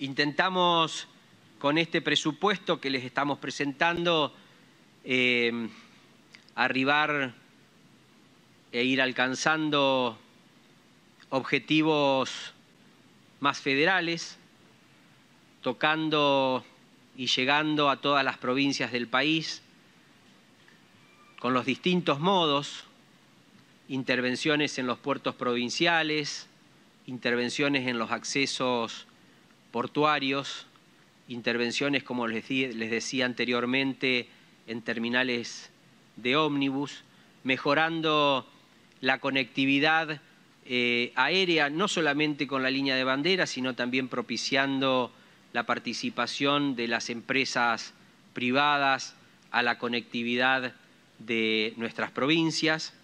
Intentamos con este presupuesto que les estamos presentando eh, arribar e ir alcanzando objetivos más federales, tocando y llegando a todas las provincias del país con los distintos modos, intervenciones en los puertos provinciales, intervenciones en los accesos portuarios, intervenciones, como les, decía anteriormente, en terminales de ómnibus, mejorando la conectividad eh, aérea, no solamente con la línea de bandera, sino también propiciando la participación de las empresas privadas a la conectividad de nuestras provincias.